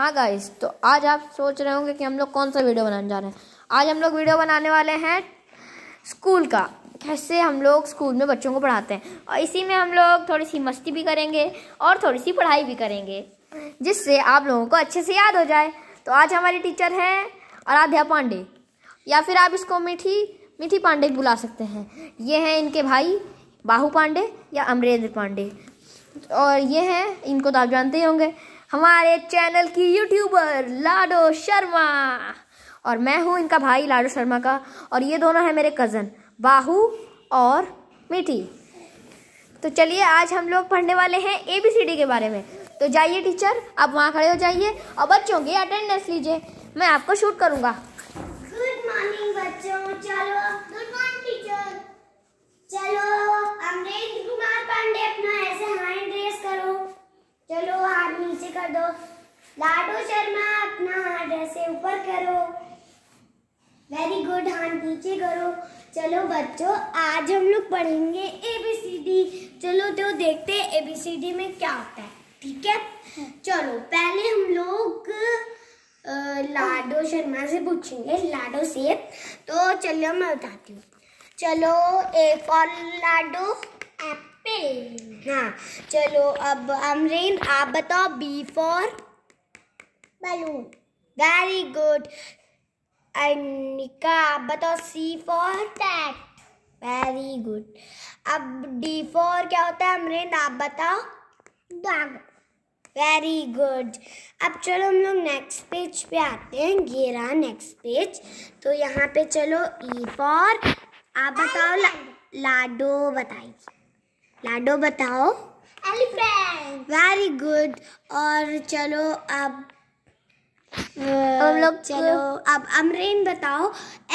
हाँ गाइस तो आज आप सोच रहे होंगे कि हम लोग कौन सा वीडियो बनाने जा रहे हैं आज हम लोग वीडियो बनाने वाले हैं स्कूल का कैसे हम लोग स्कूल में बच्चों को पढ़ाते हैं और इसी में हम लोग थोड़ी सी मस्ती भी करेंगे और थोड़ी सी पढ़ाई भी करेंगे जिससे आप लोगों को अच्छे से याद हो जाए तो आज हमारी टीचर हैं आराध्या पांडे या फिर आप इसको मीठी मीठी पांडे बुला सकते हैं ये हैं इनके भाई बाहू पांडे या अमरेंद्र पांडे और ये हैं इनको तो आप जानते ही होंगे हमारे चैनल की यूट्यूबर लाडो शर्मा और मैं हूँ इनका भाई लाडो शर्मा का और ये दोनों हैं मेरे कज़न बाहू और मीठी तो चलिए आज हम लोग पढ़ने वाले हैं ए बी सी डी के बारे में तो जाइए टीचर आप वहाँ खड़े हो जाइए और बच्चों की अटेंडेंस लीजिए मैं आपको शूट करूँगा गुड मॉर्निंग बच्चों चलो गुड मॉर्निंग दो लाडू शर्मा अपना हाथ ऐसे ऊपर करो वेरी गुड हाथ नीचे करो चलो बच्चों आज हम लोग पढ़ेंगे ए बी सी डी चलो तो देखते हैं ए बी सी डी में क्या होता है ठीक है चलो पहले हम लोग लाडो शर्मा से पूछेंगे लाडो से तो चलो मैं बताती हूँ चलो ए फॉर लाडो हाँ चलो अब अमरीन आप बताओ B for balloon very good Anika आप बताओ C for cat very good अब डी फॉर क्या होता है अमरीन आप बताओ डॉग वेरी गुड अब चलो हम लोग नेक्स्ट पेज पे आते हैं गेरा नेक्स्ट पेज तो यहाँ पे चलो ई e फॉर आप बताओ ला, लाडो बताइए लाडो बताओ एलिफेंट वेरी गुड और चलो अब हम लोग चलो अब अमरीन बताओ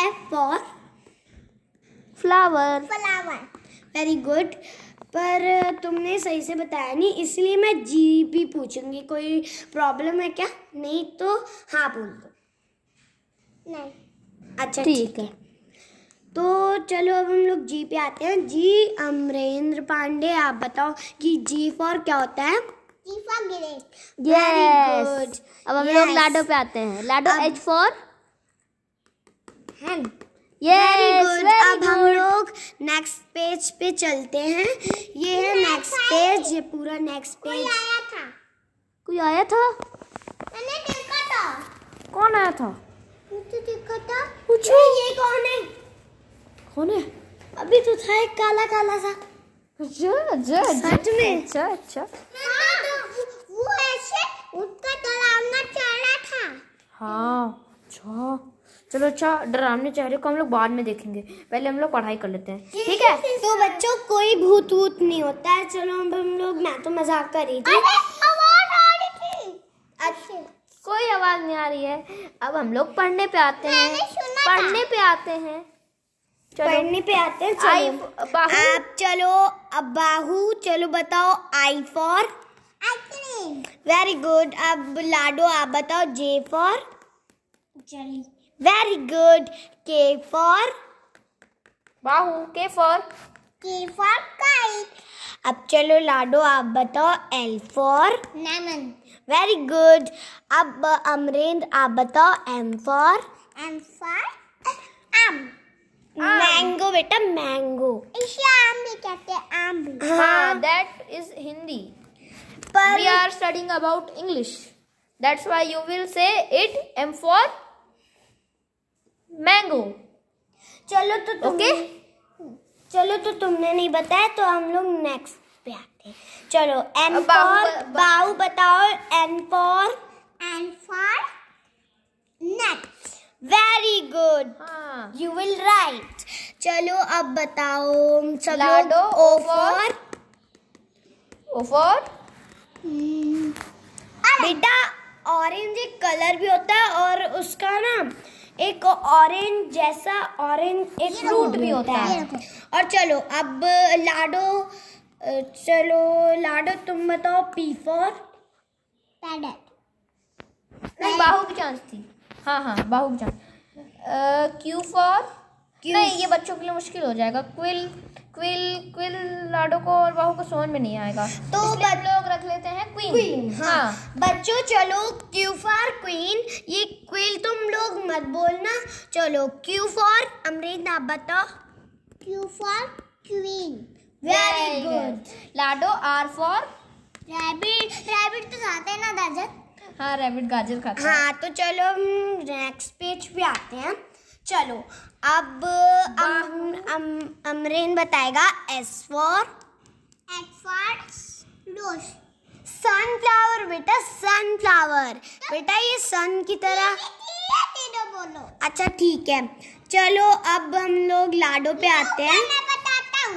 F for flower flower very good पर तुमने सही से बताया नहीं इसलिए मैं जी भी पूछूंगी कोई प्रॉब्लम है क्या नहीं तो हाँ बोल दो नहीं अच्छा ठीक है तो चलो अब हम लोग जी पे आते हैं जी अमरेंद्र पांडे आप बताओ कि जी फॉर क्या होता है जी फॉर ग्रेट यस अब हम yes. लोग लाडो पे आते हैं लाडो H for hand very good अब हम लोग नेक्स्ट पेज पे चलते हैं ये है नेक्स्ट पेज ये पूरा नेक्स्ट पेज आया था कोई आया था मैंने देखा था कौन आया था मुझे तो देखा था कुछ कौन है अभी तो था एक काला काला सा अच्छा, अच्छा, अच्छा, अच्छा में अच्छा अच्छा वो ऐसे उसका डरावना चेहरा था हाँ अच्छा चलो अच्छा डरावने चेहरे को हम लोग बाद में देखेंगे पहले हम लोग पढ़ाई कर लेते हैं ठीक है तो बच्चों कोई भूत वूत नहीं होता है चलो हम लोग मैं तो मजाक कर रही थी अच्छा कोई आवाज नहीं आ रही है अब हम लोग पढ़ने पे आते हैं पढ़ने पे आते हैं पढ़ने पे आते हैं चलो बाहु। आप चलो अब बाहू चलो बताओ आई फॉर वेरी गुड अब लाडो आप बताओ J for jelly very good K for बाहू के फॉर के फॉर काइट अब चलो लाडो आप बताओ L for lemon very good अब अमरेंद्र आप बताओ M for M for M mango hmm. बेटा मैंगो इसे आम भी कहते आम भी हाँ दैट इज हिंदी पर we are studying about English that's why you will say it M for mango चलो तो ओके okay? चलो तो तुमने नहीं बताया तो हम लोग नेक्स्ट पे आते हैं चलो एन फॉर बाऊ बताओ N for good you will write चलो अब बताओ चलो लाडो ओ फॉर ओ फॉर हम्म। बेटा ऑरेंज एक कलर भी होता है और उसका ना एक ऑरेंज जैसा ऑरेंज एक फ्रूट भी होता है और चलो अब लाडो चलो लाडो तुम बताओ पी फॉर पैडल बाहु की चांस थी हाँ हाँ बाहु की चांस क्यू फॉर नहीं ये बच्चों के लिए मुश्किल हो जाएगा क्विल क्विल क्विल लाडो को और बाहू को सोन में नहीं आएगा तो बच... लोग रख लेते हैं क्वीन, क्वीन हाँ।, हाँ बच्चों चलो क्यू फॉर क्वीन ये क्विल तुम लोग मत बोलना चलो क्यू फॉर अमृत आप बताओ Q for queen very good लाडो आर फॉर रैबिट रैबिट तो जाते हैं ना दादा हाँ रैबिट गाजर हैं हाँ तो चलो हम नेक्स्ट पेज पे आते हैं चलो अब अम, अम, अमरीन बताएगा S for S for sunflower बेटा सनफ्लावर बेटा ये सन की तरह बोलो अच्छा ठीक है चलो अब हम लोग लाडो पे आते हैं